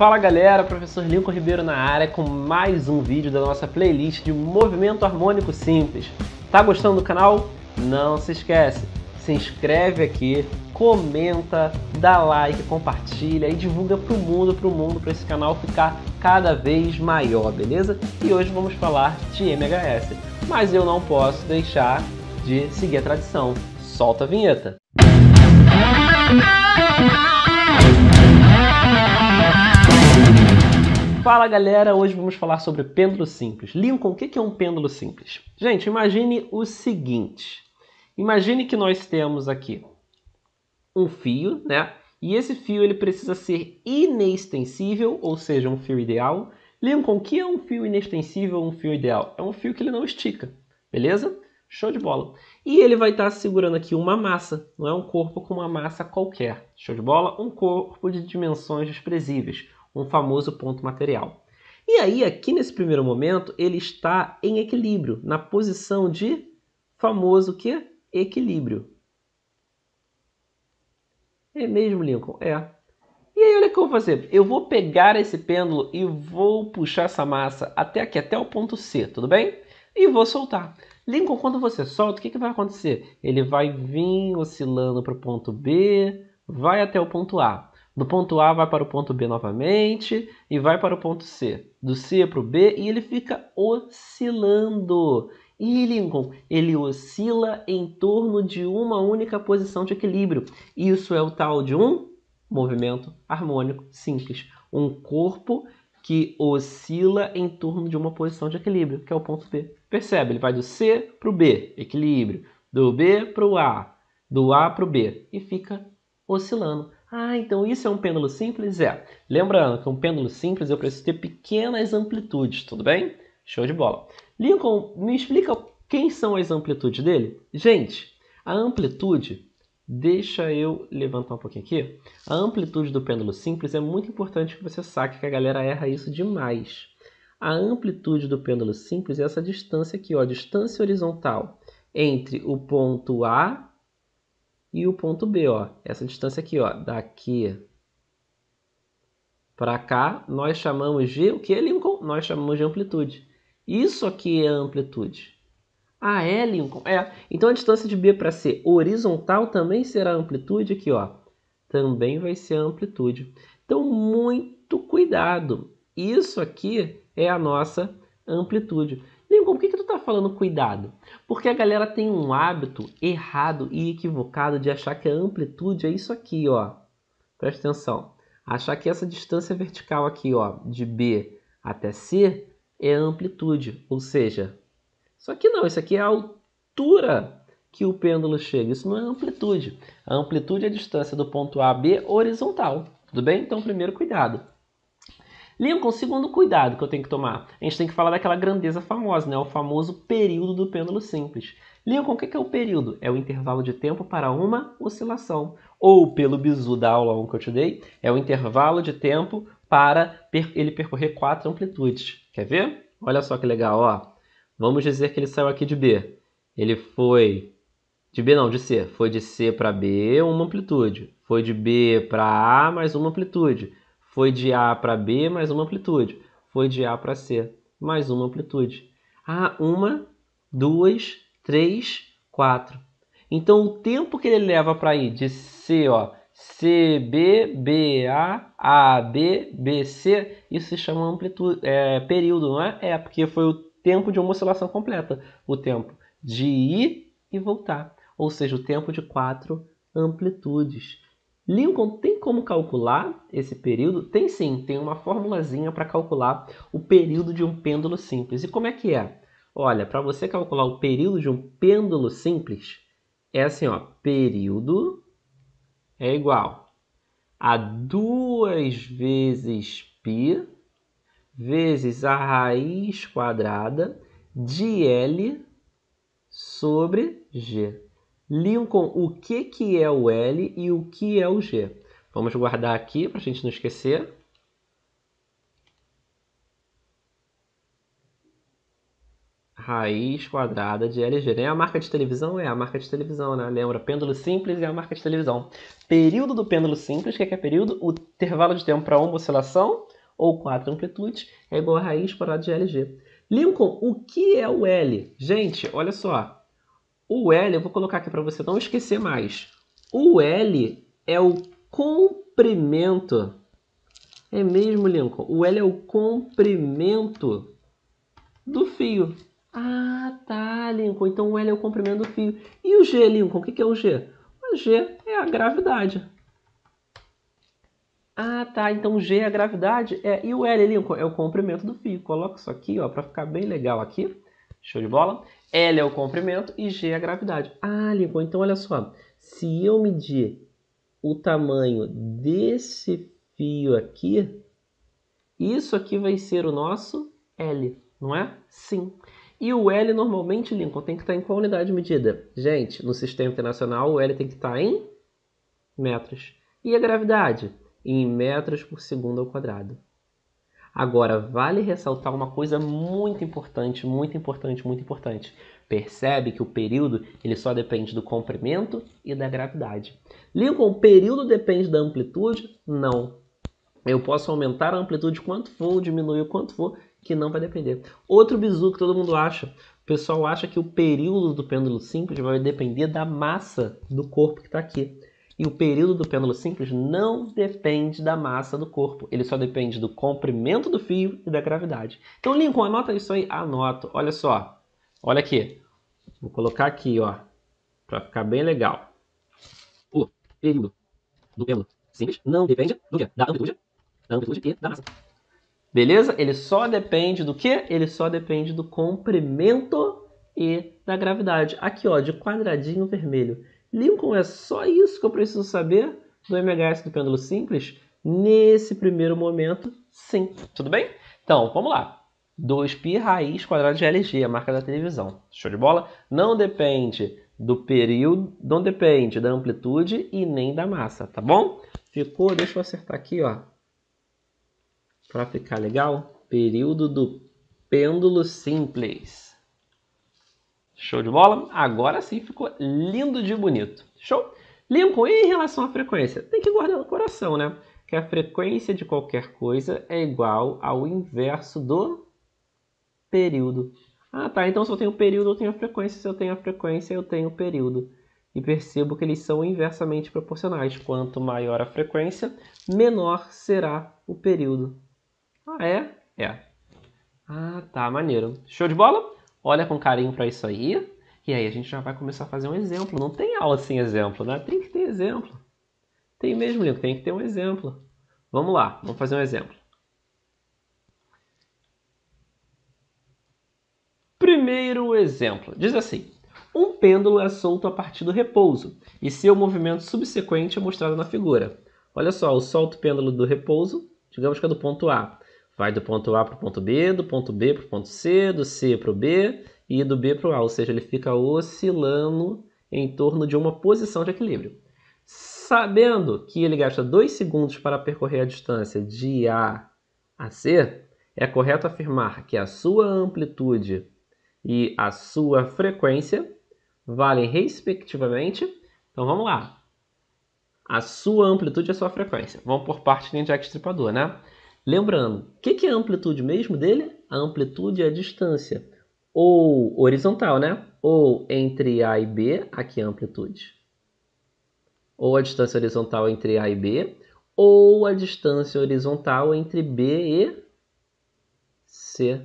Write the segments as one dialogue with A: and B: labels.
A: Fala galera, professor Lincoln Ribeiro na área com mais um vídeo da nossa playlist de movimento harmônico simples. Tá gostando do canal? Não se esquece, se inscreve aqui, comenta, dá like, compartilha e divulga pro mundo, pro mundo, para esse canal ficar cada vez maior, beleza? E hoje vamos falar de MHS, mas eu não posso deixar de seguir a tradição. Solta a vinheta! Música Fala galera, hoje vamos falar sobre pêndulo simples. Lincoln, o que é um pêndulo simples? Gente, imagine o seguinte: imagine que nós temos aqui um fio, né? E esse fio ele precisa ser inextensível, ou seja, um fio ideal. Lincoln, o que é um fio inextensível, um fio ideal? É um fio que ele não estica, beleza? Show de bola. E ele vai estar segurando aqui uma massa, não é um corpo com uma massa qualquer. Show de bola? Um corpo de dimensões desprezíveis um famoso ponto material. E aí, aqui nesse primeiro momento, ele está em equilíbrio, na posição de famoso que? Equilíbrio. É mesmo, Lincoln? É. E aí, olha o que eu vou fazer. Eu vou pegar esse pêndulo e vou puxar essa massa até aqui, até o ponto C, tudo bem? E vou soltar. Lincoln, quando você solta, o que, que vai acontecer? Ele vai vir oscilando para o ponto B, vai até o ponto A. Do ponto A vai para o ponto B novamente e vai para o ponto C. Do C para o B e ele fica oscilando. E Lincoln, ele oscila em torno de uma única posição de equilíbrio. Isso é o tal de um movimento harmônico simples. Um corpo que oscila em torno de uma posição de equilíbrio, que é o ponto B. Percebe? Ele vai do C para o B, equilíbrio. Do B para o A, do A para o B e fica oscilando. Ah, então isso é um pêndulo simples? É. Lembrando que um pêndulo simples eu preciso ter pequenas amplitudes, tudo bem? Show de bola. Lincoln, me explica quem são as amplitudes dele? Gente, a amplitude, deixa eu levantar um pouquinho aqui. A amplitude do pêndulo simples é muito importante que você saque, que a galera erra isso demais. A amplitude do pêndulo simples é essa distância aqui, ó, a distância horizontal entre o ponto A e o ponto B, ó, essa distância aqui, ó, daqui para cá, nós chamamos de o que, Lincoln? Nós chamamos de amplitude. Isso aqui é amplitude. Ah, é, Lincoln? É. Então a distância de B para C horizontal também será amplitude aqui, ó. Também vai ser amplitude. Então, muito cuidado. Isso aqui é a nossa amplitude. Lincoln, por que, que tu tá falando cuidado? Porque a galera tem um hábito errado e equivocado de achar que a amplitude é isso aqui, ó. Presta atenção. Achar que essa distância vertical aqui, ó, de B até C, é amplitude. Ou seja, isso aqui não, isso aqui é a altura que o pêndulo chega. Isso não é amplitude. A amplitude é a distância do ponto A a B horizontal. Tudo bem? Então, primeiro, cuidado. Lincoln, segundo cuidado que eu tenho que tomar, a gente tem que falar daquela grandeza famosa, né? o famoso período do pêndulo simples. Lincoln, o que é o período? É o intervalo de tempo para uma oscilação. Ou, pelo bizu da aula 1 que eu te dei, é o intervalo de tempo para ele percorrer quatro amplitudes. Quer ver? Olha só que legal, ó. Vamos dizer que ele saiu aqui de B. Ele foi de B não, de C. Foi de C para B, uma amplitude. Foi de B para A, mais uma amplitude. Foi de A para B, mais uma amplitude. Foi de A para C, mais uma amplitude. Ah, uma, duas, três, quatro. Então, o tempo que ele leva para ir de C, ó, C, B, B, A, A, B, B, C, isso se chama amplitude, é, período, não é? É, porque foi o tempo de uma oscilação completa. O tempo de ir e voltar. Ou seja, o tempo de quatro amplitudes. Lincoln tem como calcular esse período? Tem sim, tem uma formulazinha para calcular o período de um pêndulo simples. E como é que é? Olha, para você calcular o período de um pêndulo simples, é assim, ó, período é igual a duas vezes π vezes a raiz quadrada de L sobre G. Lincoln, o que, que é o L e o que é o G? Vamos guardar aqui para a gente não esquecer. Raiz quadrada de LG. Nem A marca de televisão é a marca de televisão, né? Lembra? Pêndulo simples é a marca de televisão. Período do pêndulo simples, o que é, que é período? O intervalo de tempo para uma oscilação ou quatro amplitudes é igual a raiz quadrada de LG. Lincoln, o que é o L? Gente, olha só. O L, eu vou colocar aqui para você não esquecer mais. O L é o comprimento. É mesmo, Lincoln? O L é o comprimento do fio. Ah, tá, Lincoln. Então o L é o comprimento do fio. E o G, Lincoln? O que é o G? O G é a gravidade. Ah, tá. Então G é a gravidade. É. E o L, Lincoln? É o comprimento do fio. Coloca isso aqui, ó, para ficar bem legal aqui. Show de bola. L é o comprimento e G é a gravidade. Ah, Lincoln, então olha só. Se eu medir o tamanho desse fio aqui, isso aqui vai ser o nosso L, não é? Sim. E o L normalmente, Lincoln, tem que estar tá em qual unidade de medida? Gente, no sistema internacional o L tem que estar tá em metros. E a gravidade? Em metros por segundo ao quadrado. Agora, vale ressaltar uma coisa muito importante, muito importante, muito importante. Percebe que o período ele só depende do comprimento e da gravidade. Lincoln, o período depende da amplitude? Não. Eu posso aumentar a amplitude quanto for, diminuir o quanto for, que não vai depender. Outro bizu que todo mundo acha. O pessoal acha que o período do pêndulo simples vai depender da massa do corpo que está aqui. E o período do pêndulo simples não depende da massa do corpo, ele só depende do comprimento do fio e da gravidade. Então, Lincoln, anota isso aí, anoto. Olha só, olha aqui. Vou colocar aqui, ó, para ficar bem legal. O período do pêndulo simples não depende do quê? Da amplitude, da amplitude e da massa. Beleza? Ele só depende do quê? Ele só depende do comprimento e da gravidade. Aqui, ó, de quadradinho vermelho. Lincoln, é só isso que eu preciso saber do MHS do pêndulo simples nesse primeiro momento, sim. Tudo bem? Então, vamos lá. 2π raiz quadrada de LG, a marca da televisão. Show de bola? Não depende do período, não depende da amplitude e nem da massa, tá bom? Ficou, deixa eu acertar aqui, ó. Para ficar legal, período do pêndulo simples. Show de bola? Agora sim ficou lindo de bonito. Show? Lincoln, e em relação à frequência? Tem que guardar no coração, né? Que a frequência de qualquer coisa é igual ao inverso do período. Ah, tá. Então, se eu tenho período, eu tenho a frequência. Se eu tenho a frequência, eu tenho o período. E percebo que eles são inversamente proporcionais. Quanto maior a frequência, menor será o período. Ah, é? É. Ah, tá. Maneiro. Show de bola? olha com carinho para isso aí, e aí a gente já vai começar a fazer um exemplo. Não tem aula sem exemplo, né? Tem que ter exemplo. Tem mesmo, Lincoln, tem que ter um exemplo. Vamos lá, vamos fazer um exemplo. Primeiro exemplo, diz assim, um pêndulo é solto a partir do repouso, e seu movimento subsequente é mostrado na figura. Olha só, eu solto o pêndulo do repouso, digamos que é do ponto A. Vai do ponto A para o ponto B, do ponto B para o ponto C, do C para o B e do B para o A, ou seja, ele fica oscilando em torno de uma posição de equilíbrio. Sabendo que ele gasta 2 segundos para percorrer a distância de A a C, é correto afirmar que a sua amplitude e a sua frequência valem respectivamente. Então vamos lá. A sua amplitude e a sua frequência. Vamos por parte de Jack Stripador, né? Lembrando, o que, que é a amplitude mesmo dele? A amplitude é a distância, ou horizontal, né? Ou entre A e B, aqui é a amplitude. Ou a distância horizontal entre A e B, ou a distância horizontal entre B e C,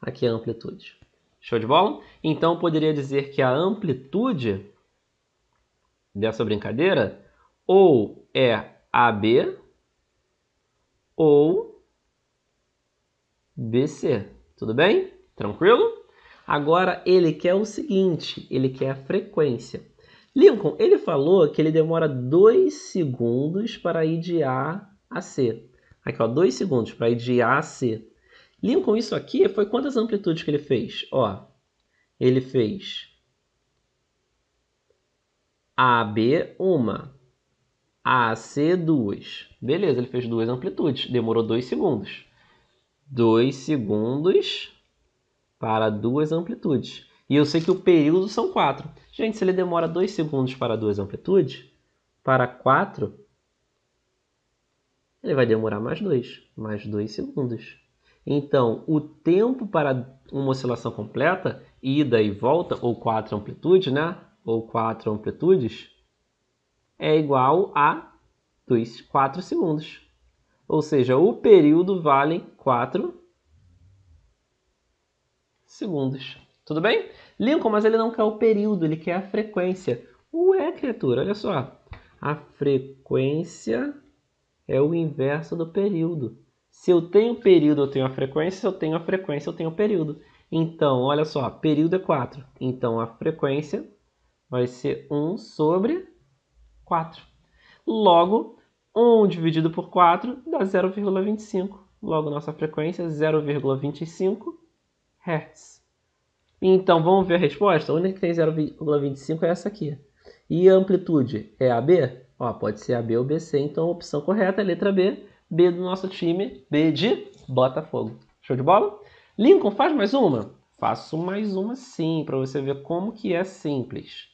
A: aqui é a amplitude. Show de bola? Então, eu poderia dizer que a amplitude dessa brincadeira ou é AB ou BC. Tudo bem? Tranquilo? Agora ele quer o seguinte, ele quer a frequência. Lincoln, ele falou que ele demora 2 segundos para ir de A a C. Aqui, ó, 2 segundos para ir de A a C. Lincoln, isso aqui foi quantas amplitudes que ele fez? Ó, ele fez AB, uma. AC, duas. Beleza, ele fez duas amplitudes, demorou 2 segundos. 2 segundos para duas amplitudes. E eu sei que o período são 4. Gente, se ele demora 2 segundos para duas amplitudes, para 4, ele vai demorar mais 2, mais 2 segundos. Então, o tempo para uma oscilação completa, ida e volta, ou 4 amplitudes, né? Ou 4 amplitudes, é igual a 2, 4 segundos. Ou seja, o período vale 4 segundos. Tudo bem? Lincoln, mas ele não quer o período, ele quer a frequência. Ué, criatura, olha só. A frequência é o inverso do período. Se eu tenho período, eu tenho a frequência. Se eu tenho a frequência, eu tenho o período. Então, olha só, período é 4. Então, a frequência vai ser 1 sobre 4. Logo, 1 dividido por 4 dá 0,25. Logo, nossa frequência é 0,25 Hz. Então, vamos ver a resposta? onde é que tem 0,25 é essa aqui. E a amplitude é a B? Ó, pode ser a B ou BC, então a opção correta é a letra B. B do nosso time, B de Botafogo. Show de bola? Lincoln, faz mais uma? Faço mais uma sim, para você ver como que é simples.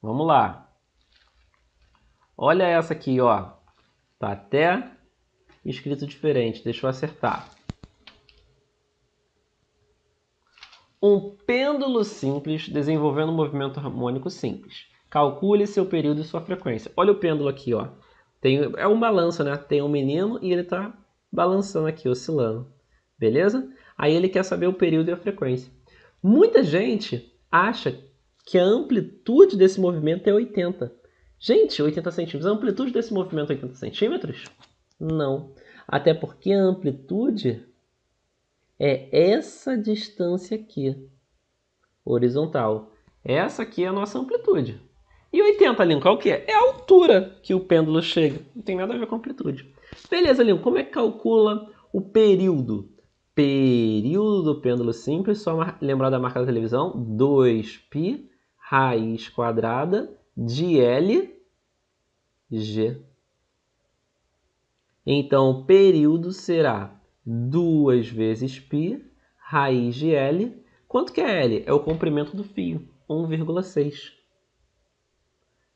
A: Vamos lá. Olha essa aqui, ó. Tá até escrito diferente, deixa eu acertar. Um pêndulo simples desenvolvendo um movimento harmônico simples. Calcule seu período e sua frequência. Olha o pêndulo aqui, ó. Tem, é um balanço, né? Tem um menino e ele está balançando aqui, oscilando. Beleza? Aí ele quer saber o período e a frequência. Muita gente acha que a amplitude desse movimento é 80. Gente, 80 centímetros. A amplitude desse movimento é 80 centímetros? Não. Até porque a amplitude é essa distância aqui, horizontal. Essa aqui é a nossa amplitude. E 80, Lincoln, é o que? É a altura que o pêndulo chega. Não tem nada a ver com amplitude. Beleza, Lincoln, como é que calcula o período? Período do pêndulo simples, só lembrar da marca da televisão, 2π raiz quadrada de L G. Então, o período será 2 vezes π, raiz de L. Quanto que é L? É o comprimento do fio, 1,6.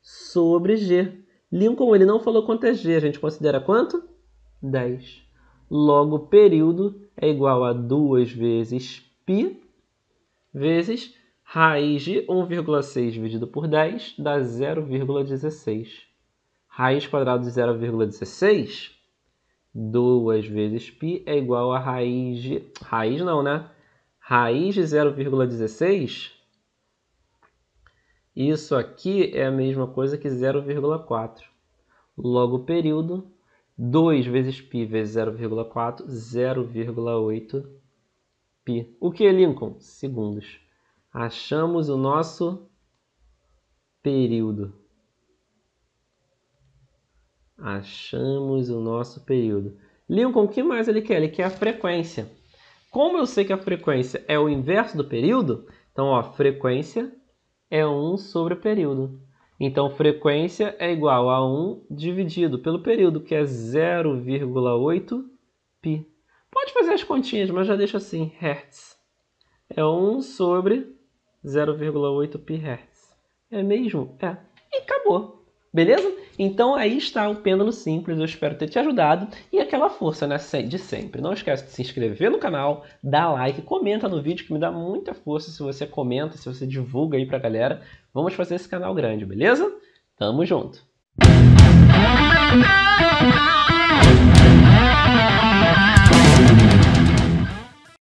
A: Sobre G. Lincoln ele não falou quanto é G, a gente considera quanto? 10. Logo, o período é igual a 2 vezes π vezes raiz de 1,6 dividido por 10 dá 0,16. Raiz quadrada de 0,16, 2 vezes π é igual a raiz de... Raiz não, né? Raiz de 0,16, isso aqui é a mesma coisa que 0,4. Logo, período, 2 vezes π vezes 0,4, 0,8 π. O que, Lincoln? Segundos. Achamos o nosso período. Achamos o nosso período. Lincoln, o que mais ele quer? Ele quer a frequência. Como eu sei que a frequência é o inverso do período, então ó, frequência é 1 sobre o período. Então frequência é igual a 1 dividido pelo período, que é 0,8 π. Pode fazer as continhas, mas já deixa assim, hertz. É 1 sobre 0,8 π hertz. É mesmo? É. E acabou. Beleza? Então aí está o pêndulo simples, eu espero ter te ajudado e aquela força né, de sempre. Não esquece de se inscrever no canal, dar like, comenta no vídeo que me dá muita força se você comenta, se você divulga aí pra galera. Vamos fazer esse canal grande, beleza? Tamo junto!